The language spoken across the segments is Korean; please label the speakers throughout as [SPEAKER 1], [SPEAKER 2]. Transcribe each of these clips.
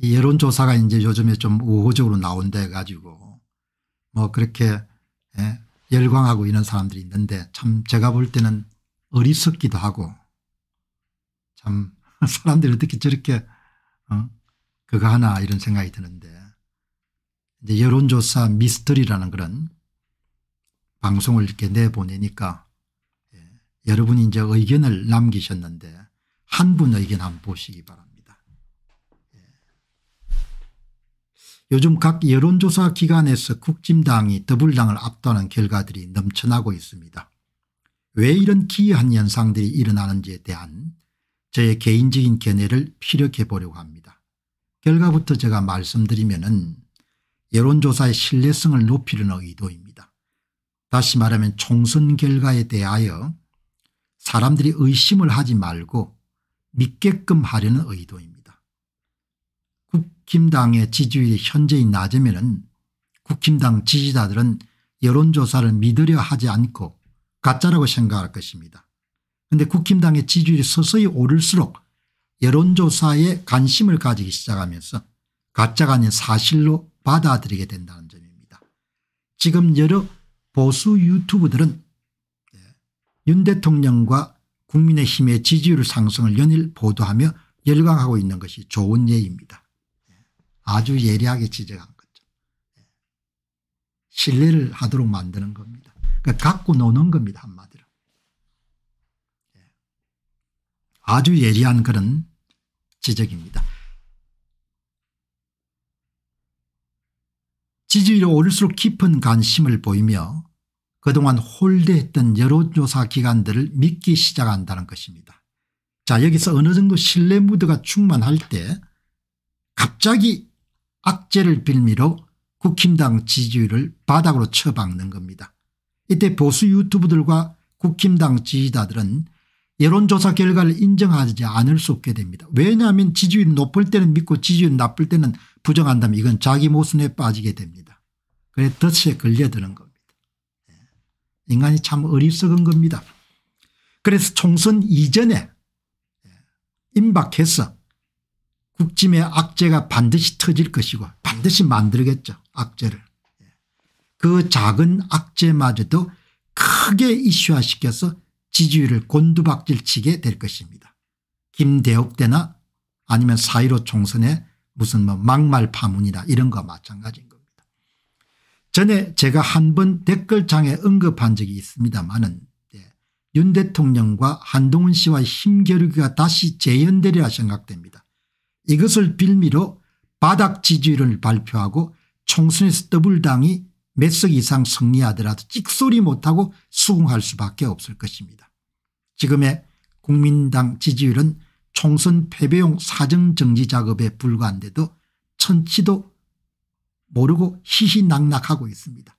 [SPEAKER 1] 이 여론조사가 이제 요즘에 좀 우호적으로 나온대 가지고 뭐 그렇게 예, 열광하고 이런 사람들이 있는데 참 제가 볼 때는 어리석기도 하고 참 사람들이 어떻게 저렇게 어? 그거 하나 이런 생각이 드는데 이제 여론조사 미스터리라는 그런 방송을 이렇게 내보내니까 예, 여러분이 이제 의견을 남기셨는데 한 분 의견 한번 보시기 바랍니다. 요즘 각 여론조사 기관에서 국진당이 더불당을 압도하는 결과들이 넘쳐나고 있습니다. 왜 이런 기이한 현상들이 일어나는지에 대한 저의 개인적인 견해를 피력해 보려고 합니다. 결과부터 제가 말씀드리면 은 여론조사의 신뢰성을 높이려는 의도입니다. 다시 말하면 총선 결과에 대하여 사람들이 의심을 하지 말고 믿게끔 하려는 의도입니다. 국힘당의 지지율이 현재의 낮으면 국힘당 지지자들은 여론조사를 믿으려 하지 않고 가짜라고 생각할 것입니다. 그런데 국힘당의 지지율이 서서히 오를수록 여론조사에 관심을 가지기 시작하면서 가짜가 아닌 사실로 받아들이게 된다는 점입니다. 지금 여러 보수 유튜브들은 예, 윤 대통령과 국민의힘의 지지율 상승을 연일 보도하며 열광하고 있는 것이 좋은 예입니다. 아주 예리하게 지적한 거죠. 신뢰를 하도록 만드는 겁니다. 그러니까 갖고 노는 겁니다. 한마디로. 예. 아주 예리한 그런 지적입니다. 지지율이 오를수록 깊은 관심을 보이며 그동안 홀대했던 여론조사 기관들을 믿기 시작한다는 것입니다. 자 여기서 어느 정도 신뢰 무드가 충만할 때 갑자기 악재를 빌미로 국힘당 지지율을 바닥으로 쳐박는 겁니다. 이때 보수 유튜브들과 국힘당 지지자들은 여론조사 결과를 인정하지 않을 수 없게 됩니다. 왜냐하면 지지율이 높을 때는 믿고 지지율이 나쁠 때는 부정한다면 이건 자기 모순에 빠지게 됩니다. 그래 덫에 걸려드는 겁니다. 예. 인간이 참 어리석은 겁니다. 그래서 총선 이전에 임박해서 국짐의 악재가 반드시 터질 것이고 반드시 만들겠죠 악재를. 그 작은 악재마저도 크게 이슈화시켜서 지지율을 곤두박질치게 될 것입니다. 김대옥 때나 아니면 사1로 총선에 무슨 뭐 막말 파문이나 이런 거 마찬가지인 겁니다. 전에 제가 한 번 댓글창에 언급한 적이 있습니다만은 예, 윤 대통령과 한동훈 씨와의 힘겨루기가 다시 재연되리라 생각됩니다. 이것을 빌미로 바닥 지지율을 발표하고 총선에서 더블당이 몇 석 이상 승리하더라도 찍소리 못하고 수긍할 수밖에 없을 것입니다. 지금의 국민당 지지율은 총선 패배용 사정정지 작업에 불과한데도 천치도 모르고 희희낙낙하고 있습니다.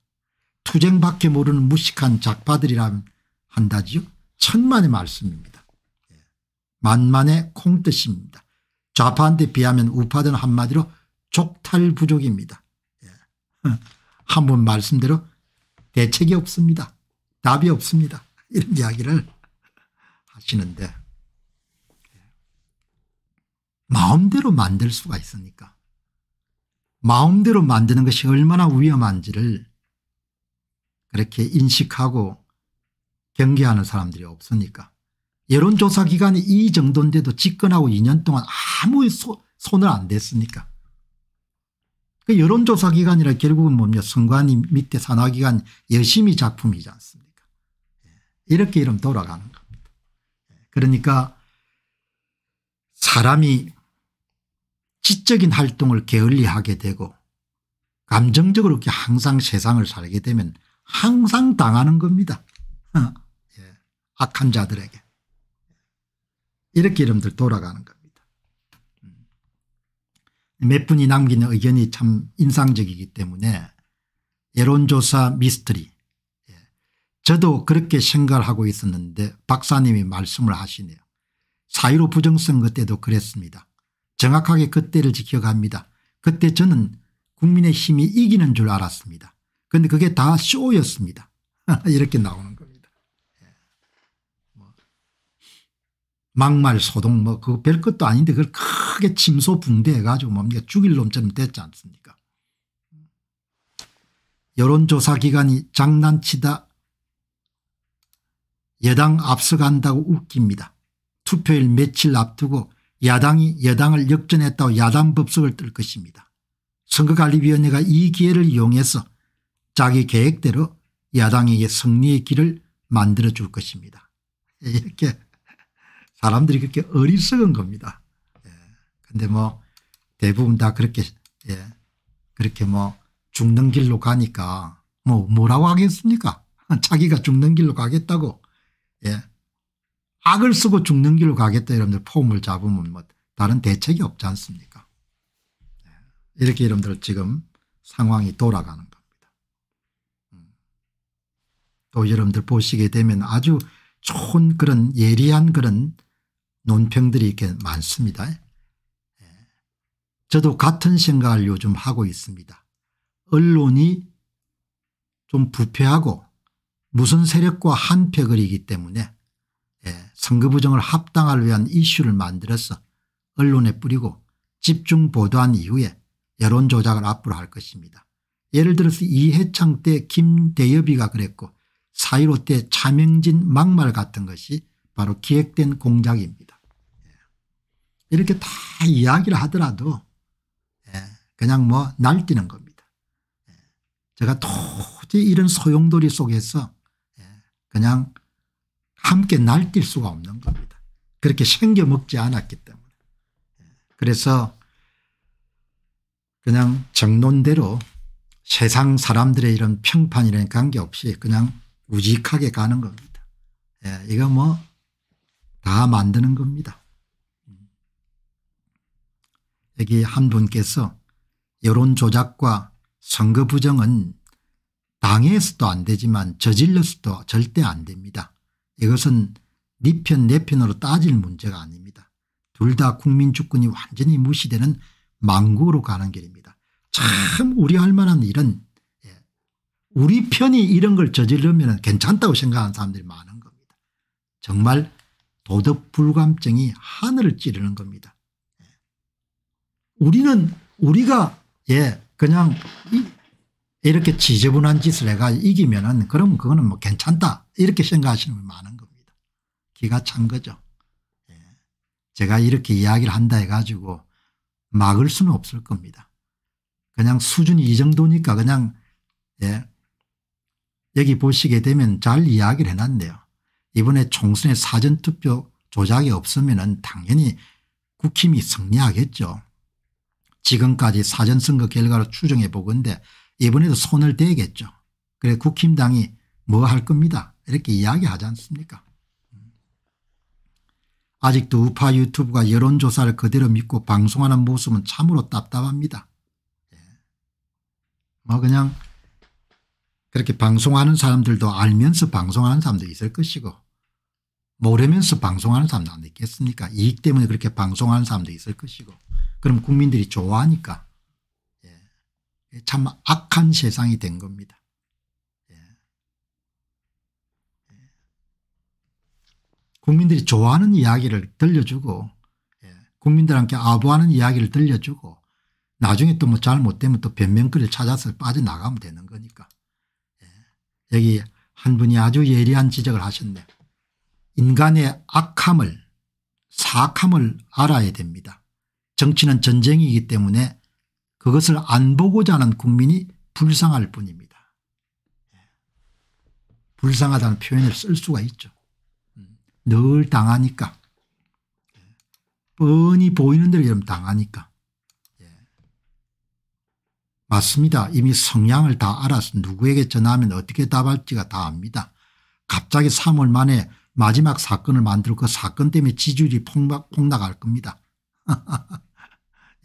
[SPEAKER 1] 투쟁밖에 모르는 무식한 작파들이라면 한다지요. 천만의 말씀입니다. 예. 만만의 콩뜻입니다. 좌파한테 비하면 우파들은 한마디로 족탈부족입니다. 예. 한분 말씀대로 대책이 없습니다. 답이 없습니다. 이런 이야기를 하시는데 예. 마음대로 만들 수가 있으니까 마음대로 만드는 것이 얼마나 위험한지를 그렇게 인식하고 경계하는 사람들이 없으니까 여론조사 기간이 이 정도인데도 집권하고 2년 동안 아무 소, 손을 안 댔으니까. 그 여론조사 기간이라 결국은 뭡니 선관위 밑에 산하기관 열심히 작품이지 않습니까. 예, 이렇게 이름 돌아가는 겁니다. 예, 그러니까 사람이 지적인 활동을 게을리하게 되고 감정적으로 이렇게 항상 세상을 살게 되면 항상 당하는 겁니다. 예, 악한 자들에게. 이렇게 여러분들 돌아가는 겁니다. 음. 몇 분이 남기는 의견이 참 인상적이기 때문에 여론조사 미스터리 예. 저도 그렇게 생각을 하고 있었는데 박사님이 말씀을 하시네요. 사1로 부정선거 때도 그랬습니다. 정확하게 그때를 지켜갑니다. 그때 저는 국민의힘이 이기는 줄 알았습니다. 그런데 그게 다 쇼였습니다. 이렇게 나오는 막말 소동 뭐 그거 별 것도 아닌데 그걸 크게 침소 붕대해 가지고 뭡니까 뭐 죽일 놈처럼 됐지 않습니까 여론조사기관이 장난치다 여당 앞서간다고 웃깁니다. 투표일 며칠 앞두고 야당이 여당을 역전했다고 야당 법석을 뜰 것입니다. 선거관리위원회가 이 기회를 이용해서 자기 계획대로 야당에게 승리의 길을 만들어줄 것입니다. 이렇게 사람들이 그렇게 어리석은 겁니다. 예. 근데 뭐 대부분 다 그렇게 예. 그렇게 뭐 죽는 길로 가니까 뭐 뭐라고 하겠습니까? 자기가 죽는 길로 가겠다고 예. 악을 쓰고 죽는 길로 가겠다 여러분들 폼을 잡으면 뭐 다른 대책이 없지 않습니까? 예. 이렇게 여러분들 지금 상황이 돌아가는 겁니다. 음. 또 여러분들 보시게 되면 아주 좋은 그런 예리한 그런 논평들이 이렇게 많습니다. 저도 같은 생각을 요즘 하고 있습니다. 언론이 좀 부패하고 무슨 세력과 한패거리기 때문에 예, 선거부정을 합당할 위한 이슈를 만들어서 언론에 뿌리고 집중 보도한 이후에 여론조작을 앞으로 할 것입니다. 예를 들어서 이해창 때 김대엽이가 그랬고 사1 5 때 차명진 막말 같은 것이 바로 기획된 공작입니다. 이렇게 다 이야기를 하더라도 예, 그냥 뭐 날뛰는 겁니다. 예, 제가 도저히 이런 소용돌이 속에서 예, 그냥 함께 날뛸 수가 없는 겁니다. 그렇게 생겨 먹지 않았기 때문에. 그래서 그냥 정론대로 세상 사람들의 이런 평판이라는 관계없이 그냥 우직하게 가는 겁니다. 예, 이거 뭐 다 만드는 겁니다. 여기 한 분께서 여론 조작과 선거 부정은 당해서도 안 되지만 저질러서도 절대 안 됩니다. 이것은 니편 네 내편으로 따질 문제가 아닙니다. 둘 다 국민 주권이 완전히 무시되는 망국으로 가는 길입니다. 참 우려할 만한 일은 예, 우리 편이 이런 걸 저지르면 괜찮다고 생각하는 사람들이 많은 겁니다. 정말 도덕 불감증이 하늘을 찌르는 겁니다. 우리는 우리가 예 그냥 이렇게 지저분한 짓을 해가 이기면은 그럼 그거는 뭐 괜찮다 이렇게 생각하시는 분이 많은 겁니다. 기가 찬 거죠. 예. 제가 이렇게 이야기를 한다 해가지고 막을 수는 없을 겁니다. 그냥 수준이 이 정도니까 그냥 예. 여기 보시게 되면 잘 이야기를 해놨네요. 이번에 총선에 사전투표 조작이 없으면 당연히 국힘이 승리하겠죠. 지금까지 사전선거 결과를 추정해 보건데 이번에도 손을 대겠죠. 그래 국힘당이 뭐 할 겁니다. 이렇게 이야기하지 않습니까 아직도 우파 유튜브가 여론조사를 그대로 믿고 방송하는 모습은 참으로 답답합니다. 예. 뭐 그냥 그렇게 방송하는 사람들도 알면서 방송하는 사람도 있을 것이고 모르면서 방송하는 사람도 안 있겠습니까? 이익 때문에 그렇게 방송하는 사람도 있을 것이고 그럼 국민들이 좋아하니까 예. 참 악한 세상이 된 겁니다. 예. 예. 국민들이 좋아하는 이야기를 들려주고 예. 국민들한테 아부하는 이야기를 들려주고 나중에 또 뭐 잘못되면 또변명거리 찾아서 빠져나가면 되는 거니까. 예. 여기 한 분이 아주 예리한 지적을 하셨네 인간의 악함을 사악함을 알아야 됩니다. 정치는 전쟁이기 때문에 그것을 안 보고자 하는 국민이 불쌍할 뿐입니다. 불쌍하다는 표현을 쓸 수가 있죠. 늘 당하니까. 뻔히 보이는 대로 이러 당하니까. 맞습니다. 이미 성향을 다 알아서 누구에게 전하면 어떻게 답할지가 다 압니다. 갑자기 3월 만에 마지막 사건을 만들고 그 사건 때문에 지지율이 폭락, 폭락할 겁니다.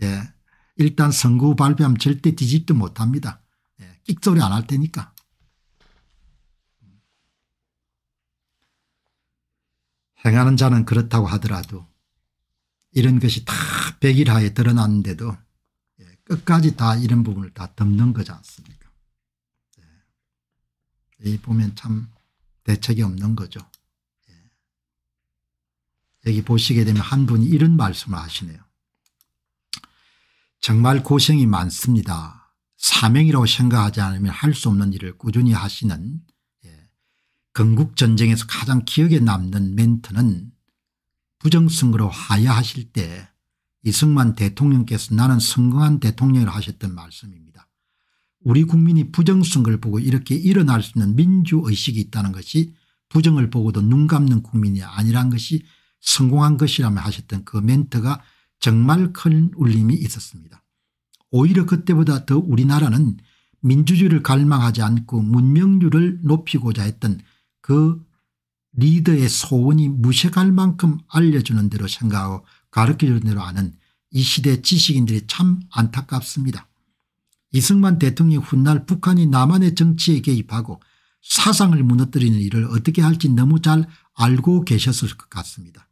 [SPEAKER 1] 예. 일단 선거 발표하면 절대 뒤집도 못합니다. 예. 끽소리 안 할 테니까. 행하는 자는 그렇다고 하더라도 이런 것이 다 백일하에 드러났는데도 예, 끝까지 다 이런 부분을 다 덮는 거지 않습니까 예. 이 보면 참 대책이 없는 거죠. 여기 보시게 되면 한 분이 이런 말씀을 하시네요. 정말 고생이 많습니다. 사명이라고 생각하지 않으면 할 수 없는 일을 꾸준히 하시는 예. 건국전쟁에서 가장 기억에 남는 멘트는 부정선거로 하야하실 때 이승만 대통령께서 나는 성공한 대통령을 하셨던 말씀입니다. 우리 국민이 부정선거를 보고 이렇게 일어날 수 있는 민주의식이 있다는 것이 부정을 보고도 눈 감는 국민이 아니란 것이 성공한 것이라며 하셨던 그 멘트가 정말 큰 울림이 있었습니다. 오히려 그때보다 더 우리나라는 민주주의를 갈망하지 않고 문명률을 높이고자 했던 그 리더의 소원이 무색할 만큼 알려주는 대로 생각하고 가르쳐주는 대로 아는 이 시대 지식인들이 참 안타깝습니다. 이승만 대통령이 훗날 북한이 남한의 정치에 개입하고 사상을 무너뜨리는 일을 어떻게 할지 너무 잘 알고 계셨을 것 같습니다.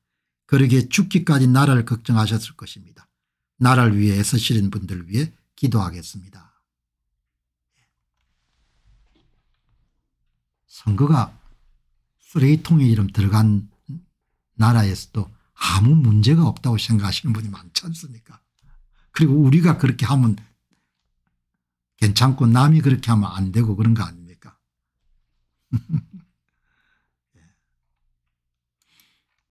[SPEAKER 1] 그러게 죽기까지 나라를 걱정하셨을 것입니다. 나라를 위해 애쓰시는 분들 을 위해 기도하겠습니다. 선거가 쓰레기통에 이름 들어간 나라에서도 아무 문제가 없다고 생각하시는 분이 많지 않습니까 그리고 우리가 그렇게 하면 괜찮고 남이 그렇게 하면 안 되고 그런 거 아닙니까